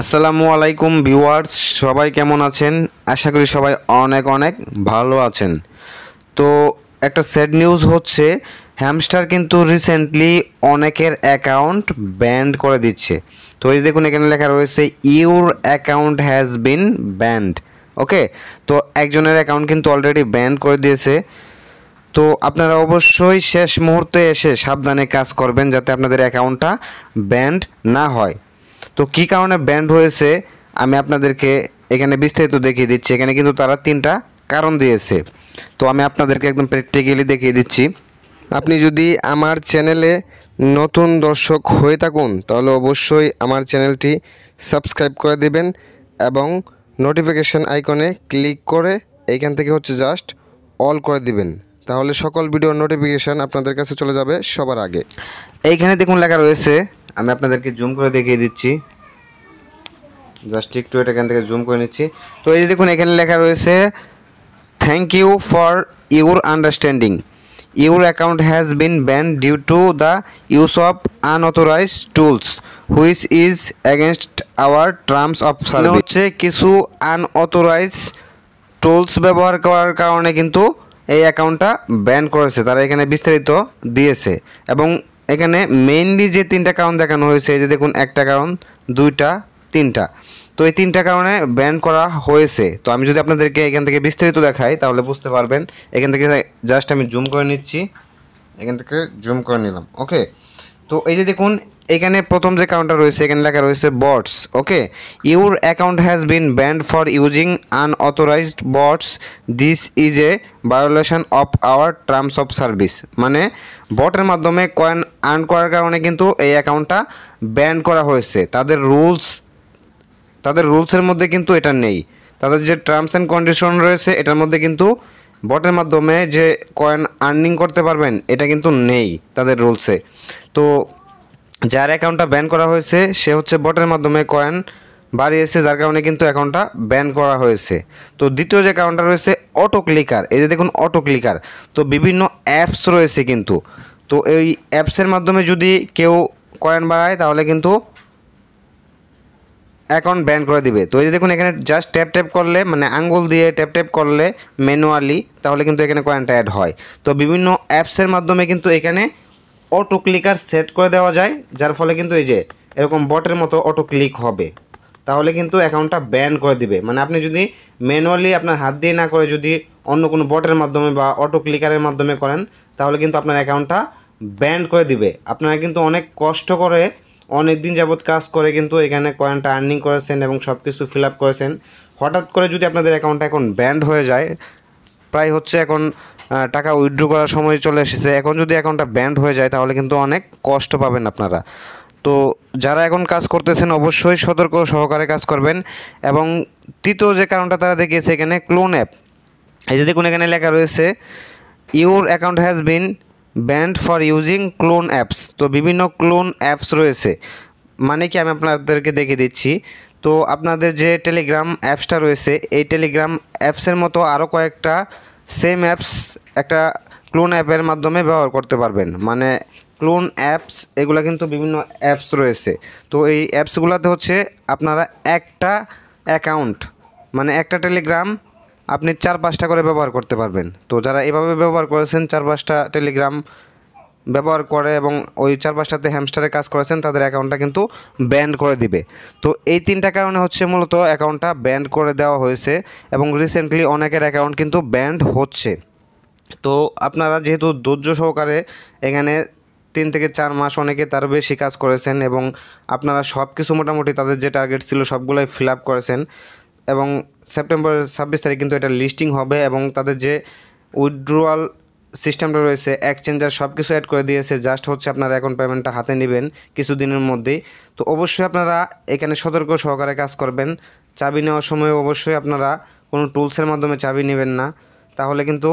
আসসালামু আলাইকুম ভিউয়ার্স সবাই কেমন আছেন আশা করি সবাই অনেক অনেক ভালো আছেন তো একটা স্যাড নিউজ হচ্ছে হ্যামস্টার কিন্তু রিসেন্টলি অনেকের অ্যাকাউন্ট ব্যান্ড করে দিচ্ছে তো এই দেখুন এখানে লেখা রয়েছে your account has been banned okay তো একজনের অ্যাকাউন্ট কিন্তু অলরেডি ব্যান্ড করে দিয়েছে তো আপনারা অবশ্যই শেষ মুহূর্তে এসে সাবধানে কাজ করবেন যাতে আপনাদের অ্যাকাউন্টটা ব্যান্ড না হয় তো কি কারণে ব্যান্ড হয়েছে আমি আপনাদেরকে এখানে বিস্তারিত দেখিয়ে দিচ্ছি এখানে কিন্তু তারা তিনটা কারণ দিয়েছে তো আমি আপনাদেরকে একদম প্র্যাকটিক্যালি দেখিয়ে দিচ্ছি আপনি যদি আমার চ্যানেলে নতুন দর্শক হয়ে থাকুন তাহলে অবশ্যই আমার চ্যানেলটি সাবস্ক্রাইব করে দেবেন এবং নোটিফিকেশান আইকনে ক্লিক করে এইখান থেকে হচ্ছে জাস্ট অল করে দিবেন তাহলে সকল ভিডিওর নোটিফিকেশান আপনাদের কাছে চলে যাবে সবার আগে এইখানে দেখুন লেখা রয়েছে আমি আপনাদেরকে জুম করে দেখিয়ে দিচ্ছি জাস্ট একটু এটা এখান থেকে জুম করে নিচ্ছি তো এই দেখুন এখানে লেখা রয়েছে thank you for your understanding your account has been ban due to the use of unauthorise tools which is against our terms of service হচ্ছে কিছু আনঅথরাইজ টুলস ব্যবহার করার কারণে কিন্তু এই অ্যাকাউন্টটা ব্যান করেছে তারা এখানে বিস্তারিত দিয়েছে এবং এখানে মেইনলি যে তিনটা কারণ দেখানো হয়েছে এই যে দেখুন একটা কারণ দুইটা তিনটা তো এই তিনটা কারণে ব্যান করা হয়েছে তো আমি যদি আপনাদেরকে এখান থেকে বিস্তারিত দেখাই তাহলে বুঝতে পারবেন এখান থেকে জাস্ট আমি জুম করে নিচ্ছি এখান থেকে জুম করে নিলাম ওকে তো এই যে দেখুন এখানে প্রথম যে কাউন্টার রয়েছে এখানে লেখা রয়েছে bots okay your account has been banned for using unauthorised bots this is a violation of our terms of service মানে বটের মাধ্যমে কয়েন আর্ন করার কারণে কিন্তু এই অ্যাকাউন্টটা ব্যান করা হয়েছে তাদের রুলস তাদের রুলসের মধ্যে কিন্তু এটা নেই তাদের যে টার্মস অ্যান্ড কন্ডিশন রয়েছে এটার মধ্যে কিন্তু বটের মাধ্যমে যে কয়েন আর্নিং করতে পারবেন এটা কিন্তু নেই তাদের রুলসে তো যার অ্যাকাউন্টটা ব্যান করা হয়েছে সে হচ্ছে বটের মাধ্যমে কয়েন বাড়িয়েছে যার কারণে কিন্তু অ্যাকাউন্টটা ব্যান করা হয়েছে তো দ্বিতীয় যে অ্যাকাউন্টটা রয়েছে অটো ক্লিকার এই যে দেখুন অটো ক্লিকার তো বিভিন্ন অ্যাপস রয়েছে কিন্তু তো এই অ্যাপসের মাধ্যমে যদি কেউ কয়েন বাড়ায় তাহলে কিন্তু অ্যাকাউন্ট ব্যান করে দিবে তো এই যে দেখুন এখানে জাস্ট ট্যাপ ট্যাপ করলে মানে আঙ্গুল দিয়ে ট্যাপ ট্যাপ করলে ম্যানুয়ালি তাহলে কিন্তু এখানে কয়েনটা অ্যাড হয় তো বিভিন্ন অ্যাপসের মাধ্যমে কিন্তু এখানে অটো ক্লিকার সেট করে দেওয়া যায় যার ফলে কিন্তু এই যে এরকম বটের মতো অটো ক্লিক হবে তাহলে কিন্তু অ্যাকাউন্টটা ব্যান করে দিবে মানে আপনি যদি ম্যানুয়ালি আপনার হাত দিয়ে না করে যদি অন্য কোনো বটের মাধ্যমে বা অটো ক্লিকারের মাধ্যমে করেন তাহলে কিন্তু আপনার অ্যাকাউন্টটা ব্যান করে দিবে আপনারা কিন্তু অনেক কষ্ট করে অনেক দিন যাবৎ কাজ করে কিন্তু এখানে কয়েনটা আর্নিং করেছেন এবং সব কিছু ফিল আপ করেছেন হঠাৎ করে যদি আপনাদের অ্যাকাউন্টটা এখন ব্যান্ড হয়ে যায় প্রায় হচ্ছে এখন টাকা উইথড্র করার সময় চলে এসেছে এখন যদি অ্যাকাউন্টটা ব্যান্ড হয়ে যায় তাহলে কিন্তু অনেক কষ্ট পাবেন আপনারা তো যারা এখন কাজ করতেছেন অবশ্যই সতর্ক সহকারে কাজ করবেন এবং তৃতীয় যে কারণটা তারা দেখিয়েছে এখানে ক্লোন অ্যাপ এই যে দেখুন এখানে লেখা রয়েছে your account has been banned for using clone apps তো বিভিন্ন ক্লোন অ্যাপস রয়েছে মানে কি আমি আপনাদেরকে দেখে দিচ্ছি তো আপনাদের যে টেলিগ্রাম অ্যাপসটা রয়েছে এই টেলিগ্রাম অ্যাপসের মতো আরও কয়েকটা সেম অ্যাপস একটা ক্লোন অ্যাপের মাধ্যমে ব্যবহার করতে পারবেন মানে ক্লোন অ্যাপস এগুলো কিন্তু বিভিন্ন অ্যাপস রয়েছে তো এই অ্যাপসগুলোতে হচ্ছে আপনারা একটা অ্যাকাউন্ট মানে একটা টেলিগ্রাম আপনি চার পাঁচটা করে ব্যবহার করতে পারবেন তো যারা এভাবে ব্যবহার করেছেন চার পাঁচটা টেলিগ্রাম ব্যবহার করে এবং ওই চার পাঁচটাতে হ্যামস্টারে কাজ করেছেন তাদের অ্যাকাউন্টটা কিন্তু ব্যান্ড করে দিবে তো এই তিনটা কারণে হচ্ছে মূলত অ্যাকাউন্টটা ব্যান্ড করে দেওয়া হয়েছে এবং রিসেন্টলি অনেকের অ্যাকাউন্ট কিন্তু ব্যান্ড হচ্ছে তো আপনারা যেহেতু ধৈর্য সহকারে এখানে তিন থেকে চার মাস অনেকে তার বেশি কাজ করেছেন এবং আপনারা সব কিছু মোটামুটি তাদের যে টার্গেট ছিল সবগুলোই ফিল আপ করেছেন এবং সেপ্টেম্বর ছাব্বিশ তারিখ কিন্তু এটা লিস্টিং হবে এবং তাদের যে উইড্রোয়াল সিস্টেমটা রয়েছে এক্সচেঞ্জার সব কিছু অ্যাড করে দিয়েছে জাস্ট হচ্ছে আপনারা অ্যাকাউন্ট পেমেন্টটা হাতে নেবেন দিনের মধ্যেই তো অবশ্যই আপনারা এখানে সতর্ক সহকারে কাজ করবেন চাবি নেওয়ার সময় অবশ্যই আপনারা কোনো টুলসের মাধ্যমে চাবি নেবেন না তাহলে কিন্তু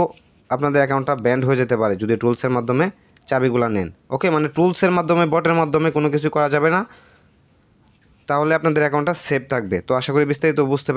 আপনাদের অ্যাকাউন্টটা ব্যান্ড হয়ে যেতে পারে যদি টুলসের মাধ্যমে চাবিগুলো নেন ওকে মানে টুলসের মাধ্যমে বটের মাধ্যমে কোনো কিছু করা যাবে না তাহলে আপনাদের অ্যাকাউন্টটা সেফ থাকবে তো আশা করি বিস্তারিত বুঝতে